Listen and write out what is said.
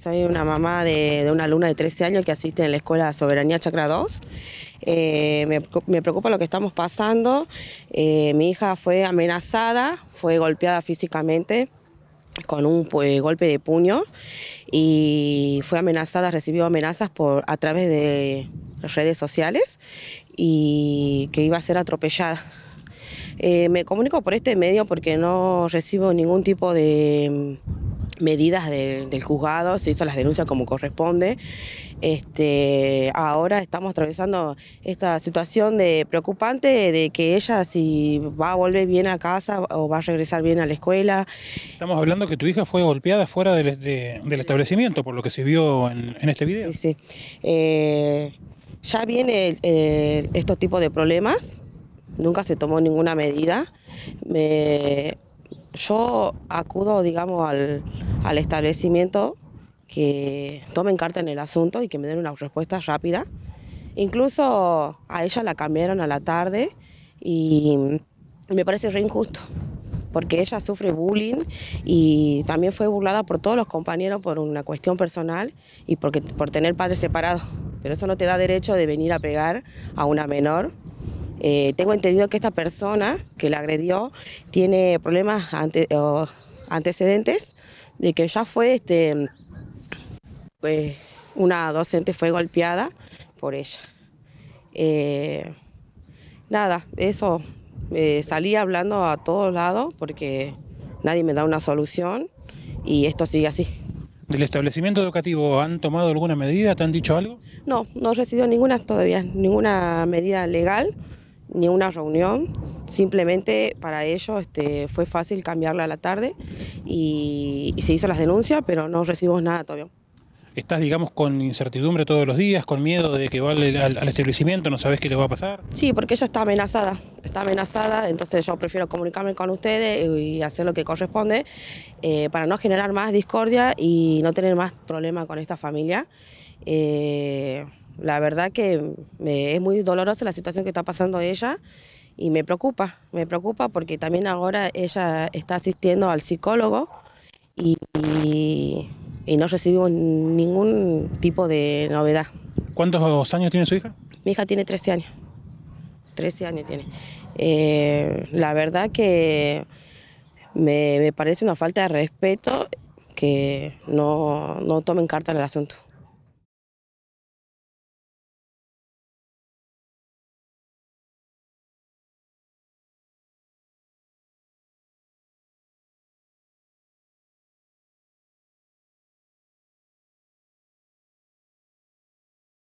Soy una mamá de, una alumna de 13 años que asiste en la Escuela Soberanía Chacra 2. Eh, me, preocupa lo que estamos pasando. Eh, mi hija fue amenazada, fue golpeada físicamente con un eh, golpe de puño y fue amenazada, recibió amenazas por, a través de redes sociales y que iba a ser atropellada. me comunico por este medio porque no recibo ningún tipo de medidas del juzgado, se hizo las denuncias como corresponde. Este, ahora estamos atravesando esta situación de preocupante de que ella si va a volver bien a casa o va a regresar bien a la escuela. Estamos hablando que tu hija fue golpeada fuera del, este, establecimiento, por lo que se vio en, este video. Sí, sí. Eh, ya viene estos tipos de problemas, nunca se tomó ninguna medida. Me, yo acudo, digamos, al, al establecimiento que tomen carta en el asunto y que me den una respuesta rápida. Incluso a ella la cambiaron a la tarde y me parece re injusto, porque ella sufre bullying y también fue burlada por todos los compañeros por una cuestión personal y porque, por tener padres separados. Pero eso no te da derecho de venir a pegar a una menor eh, tengo entendido que esta persona que la agredió tiene problemas antecedentes de que ya fue este, pues, una docente fue golpeada por ella. Eh, nada, eso, eh, salí hablando a todos lados porque nadie me da una solución y esto sigue así. ¿Del establecimiento educativo han tomado alguna medida? ¿Te han dicho algo? No, no recibido ninguna todavía, ninguna medida legal ni una reunión, simplemente para ellos este, fue fácil cambiarla a la tarde y, se hizo las denuncias, pero no recibimos nada todavía estás, digamos, con incertidumbre todos los días, con miedo de que va al, establecimiento, no sabes qué le va a pasar. Sí, porque ella está amenazada, está amenazada, entonces yo prefiero comunicarme con ustedes y hacer lo que corresponde eh, para no generar más discordia y no tener más problemas con esta familia. Eh, la verdad que es muy dolorosa la situación que está pasando ella y me preocupa, me preocupa porque también ahora ella está asistiendo al psicólogo y, no recibimos ningún tipo de novedad. ¿Cuántos años tiene su hija? Mi hija tiene 13 años, 13 años tiene. Eh, la verdad que me, parece una falta de respeto que no tomen carta en el asunto.